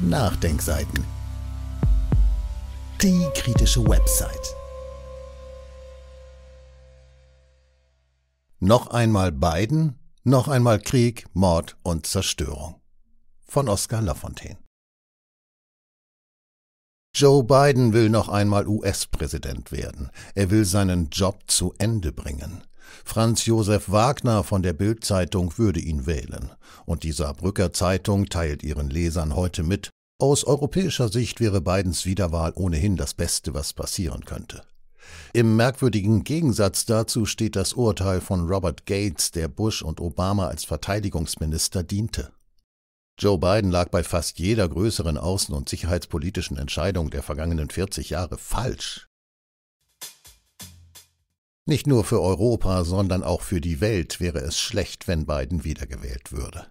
Nachdenkseiten. Die kritische Website. Noch einmal Biden, noch einmal Krieg, Mord und Zerstörung. Von Oskar Lafontaine. Joe Biden will noch einmal US-Präsident werden. Er will seinen Job zu Ende bringen. Franz Josef Wagner von der Bild-Zeitung würde ihn wählen. Und die Saarbrücker Zeitung teilt ihren Lesern heute mit, aus europäischer Sicht wäre Bidens Wiederwahl ohnehin das Beste, was passieren könnte. Im merkwürdigen Gegensatz dazu steht das Urteil von Robert Gates, der Bush und Obama als Verteidigungsminister diente. Joe Biden lag bei fast jeder größeren außen- und sicherheitspolitischen Entscheidung der vergangenen 40 Jahre falsch. Nicht nur für Europa, sondern auch für die Welt wäre es schlecht, wenn Biden wiedergewählt würde.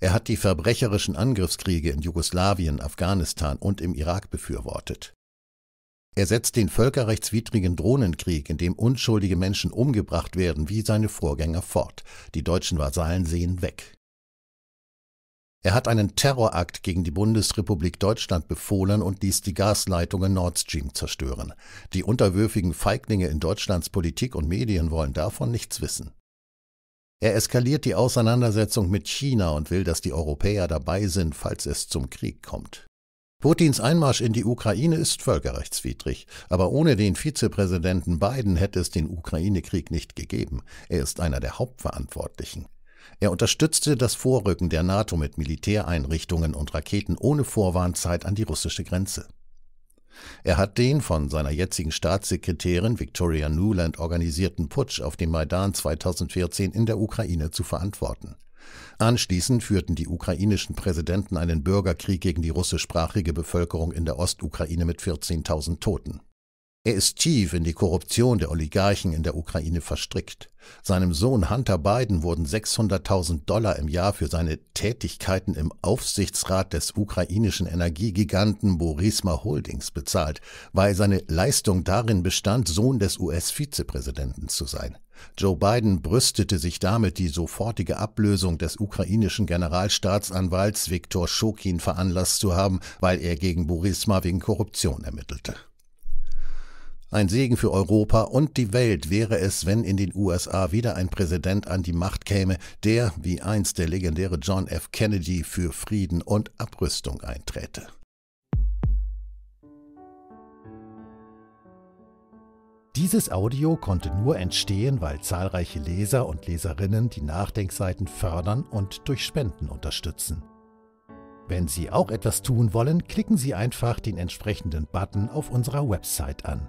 Er hat die verbrecherischen Angriffskriege in Jugoslawien, Afghanistan und im Irak befürwortet. Er setzt den völkerrechtswidrigen Drohnenkrieg, in dem unschuldige Menschen umgebracht werden, wie seine Vorgänger fort. Die deutschen Vasallen sehen weg. Er hat einen Terrorakt gegen die Bundesrepublik Deutschland befohlen und ließ die Gasleitungen Nord Stream zerstören. Die unterwürfigen Feiglinge in Deutschlands Politik und Medien wollen davon nichts wissen. Er eskaliert die Auseinandersetzung mit China und will, dass die Europäer dabei sind, falls es zum Krieg kommt. Putins Einmarsch in die Ukraine ist völkerrechtswidrig, aber ohne den Vizepräsidenten Biden hätte es den Ukraine-Krieg nicht gegeben. Er ist einer der Hauptverantwortlichen. Er unterstützte das Vorrücken der NATO mit Militäreinrichtungen und Raketen ohne Vorwarnzeit an die russische Grenze. Er hat den von seiner jetzigen Staatssekretärin Victoria Nuland organisierten Putsch auf dem Maidan 2014 in der Ukraine zu verantworten. Anschließend führten die ukrainischen Präsidenten einen Bürgerkrieg gegen die russischsprachige Bevölkerung in der Ostukraine mit 14.000 Toten. Er ist tief in die Korruption der Oligarchen in der Ukraine verstrickt. Seinem Sohn Hunter Biden wurden 600.000 Dollar im Jahr für seine Tätigkeiten im Aufsichtsrat des ukrainischen Energiegiganten Borisma Holdings bezahlt, weil seine Leistung darin bestand, Sohn des US-Vizepräsidenten zu sein. Joe Biden brüstete sich damit, die sofortige Ablösung des ukrainischen Generalstaatsanwalts Viktor Schokin veranlasst zu haben, weil er gegen Borisma wegen Korruption ermittelte. Ein Segen für Europa und die Welt wäre es, wenn in den USA wieder ein Präsident an die Macht käme, der, wie einst der legendäre John F. Kennedy, für Frieden und Abrüstung einträte. Dieses Audio konnte nur entstehen, weil zahlreiche Leser und Leserinnen die Nachdenkseiten fördern und durch Spenden unterstützen. Wenn Sie auch etwas tun wollen, klicken Sie einfach den entsprechenden Button auf unserer Website an.